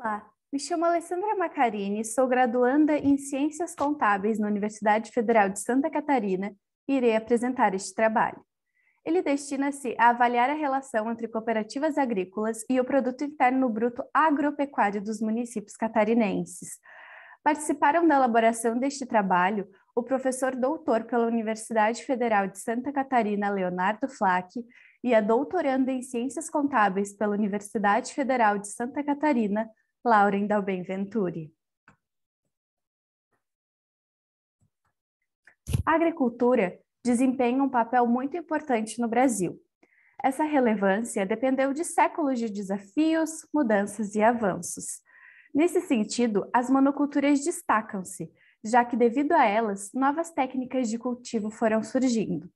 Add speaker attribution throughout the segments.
Speaker 1: Olá, me chamo Alessandra Macarini, sou graduanda em Ciências Contábeis na Universidade Federal de Santa Catarina e irei apresentar este trabalho. Ele destina-se a avaliar a relação entre cooperativas agrícolas e o produto interno bruto agropecuário dos municípios catarinenses. Participaram da elaboração deste trabalho o professor doutor pela Universidade Federal de Santa Catarina, Leonardo Flack, e a doutoranda em Ciências Contábeis pela Universidade Federal de Santa Catarina, Lauren Dalben Venturi. A agricultura desempenha um papel muito importante no Brasil. Essa relevância dependeu de séculos de desafios, mudanças e avanços. Nesse sentido, as monoculturas destacam-se, já que, devido a elas, novas técnicas de cultivo foram surgindo.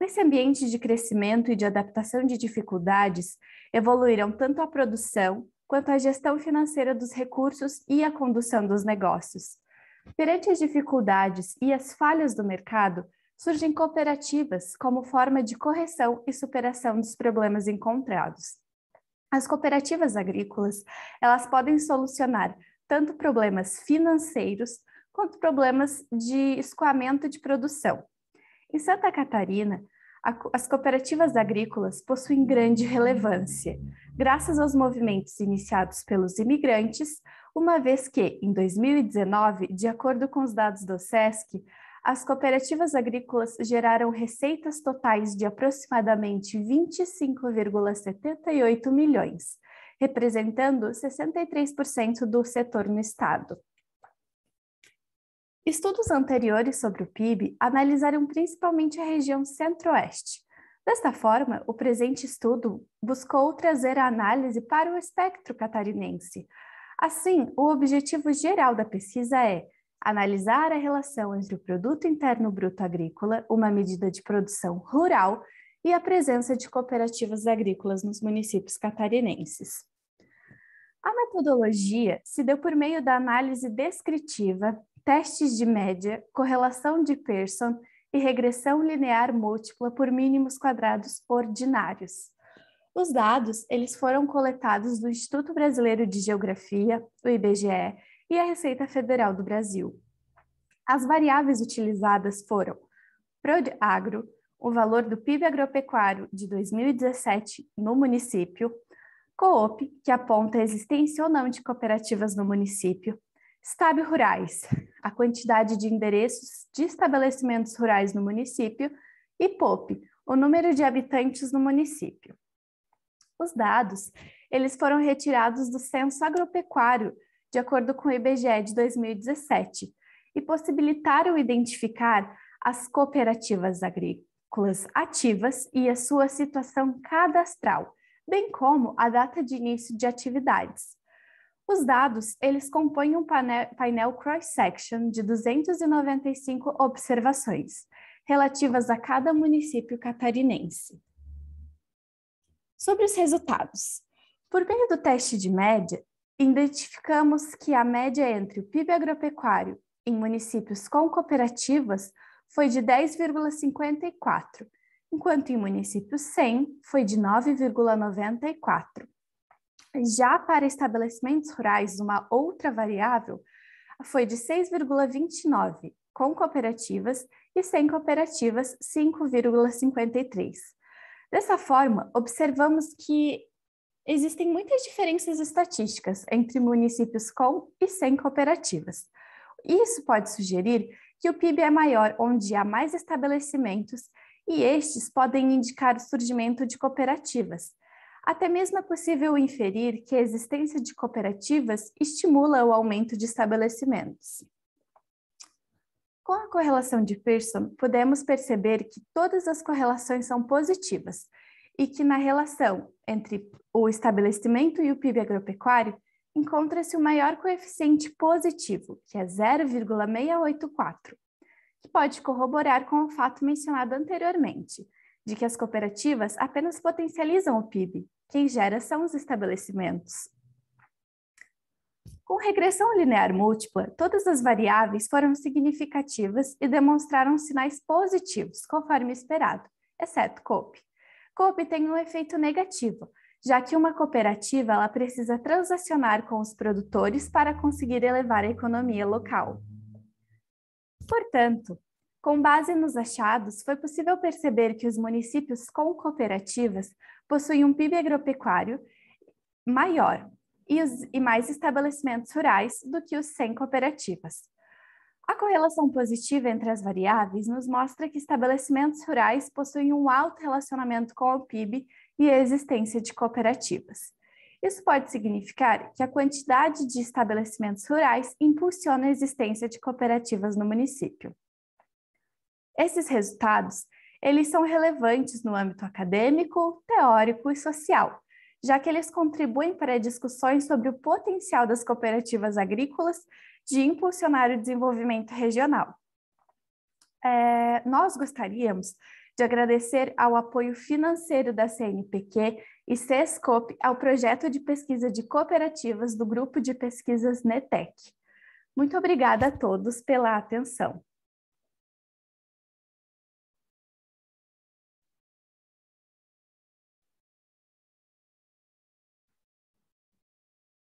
Speaker 1: Nesse ambiente de crescimento e de adaptação de dificuldades, evoluíram tanto a produção, quanto à gestão financeira dos recursos e à condução dos negócios. Perante as dificuldades e as falhas do mercado, surgem cooperativas como forma de correção e superação dos problemas encontrados. As cooperativas agrícolas, elas podem solucionar tanto problemas financeiros quanto problemas de escoamento de produção. Em Santa Catarina, as cooperativas agrícolas possuem grande relevância, graças aos movimentos iniciados pelos imigrantes, uma vez que, em 2019, de acordo com os dados do SESC, as cooperativas agrícolas geraram receitas totais de aproximadamente 25,78 milhões, representando 63% do setor no estado. Estudos anteriores sobre o PIB analisaram principalmente a região centro-oeste. Desta forma, o presente estudo buscou trazer a análise para o espectro catarinense. Assim, o objetivo geral da pesquisa é analisar a relação entre o produto interno bruto agrícola, uma medida de produção rural, e a presença de cooperativas agrícolas nos municípios catarinenses. A metodologia se deu por meio da análise descritiva, testes de média, correlação de Pearson e regressão linear múltipla por mínimos quadrados ordinários. Os dados, eles foram coletados do Instituto Brasileiro de Geografia, o IBGE, e a Receita Federal do Brasil. As variáveis utilizadas foram PRODAGRO, o valor do PIB agropecuário de 2017 no município, COOP, que aponta a existência ou não de cooperativas no município, Estábio rurais, a quantidade de endereços de estabelecimentos rurais no município, e POP, o número de habitantes no município. Os dados, eles foram retirados do Censo Agropecuário, de acordo com o IBGE de 2017, e possibilitaram identificar as cooperativas agrícolas ativas e a sua situação cadastral, bem como a data de início de atividades. Os dados, eles compõem um painel cross-section de 295 observações, relativas a cada município catarinense. Sobre os resultados. Por meio do teste de média, identificamos que a média entre o PIB agropecuário em municípios com cooperativas foi de 10,54, enquanto em municípios sem foi de 9,94. Já para estabelecimentos rurais, uma outra variável foi de 6,29 com cooperativas e sem cooperativas 5,53. Dessa forma, observamos que existem muitas diferenças estatísticas entre municípios com e sem cooperativas. Isso pode sugerir que o PIB é maior onde há mais estabelecimentos e estes podem indicar o surgimento de cooperativas, até mesmo é possível inferir que a existência de cooperativas estimula o aumento de estabelecimentos. Com a correlação de Pearson, podemos perceber que todas as correlações são positivas e que na relação entre o estabelecimento e o PIB agropecuário encontra-se o maior coeficiente positivo, que é 0,684, que pode corroborar com o fato mencionado anteriormente, de que as cooperativas apenas potencializam o PIB quem gera são os estabelecimentos. Com regressão linear múltipla, todas as variáveis foram significativas e demonstraram sinais positivos, conforme esperado, exceto COPE. COPE tem um efeito negativo, já que uma cooperativa ela precisa transacionar com os produtores para conseguir elevar a economia local. Portanto, com base nos achados, foi possível perceber que os municípios com cooperativas possuem um PIB agropecuário maior e, os, e mais estabelecimentos rurais do que os sem cooperativas. A correlação positiva entre as variáveis nos mostra que estabelecimentos rurais possuem um alto relacionamento com o PIB e a existência de cooperativas. Isso pode significar que a quantidade de estabelecimentos rurais impulsiona a existência de cooperativas no município. Esses resultados eles são relevantes no âmbito acadêmico, teórico e social, já que eles contribuem para discussões sobre o potencial das cooperativas agrícolas de impulsionar o desenvolvimento regional. É, nós gostaríamos de agradecer ao apoio financeiro da CNPq e CESCOP ao projeto de pesquisa de cooperativas do Grupo de Pesquisas NETEC. Muito obrigada a todos pela atenção.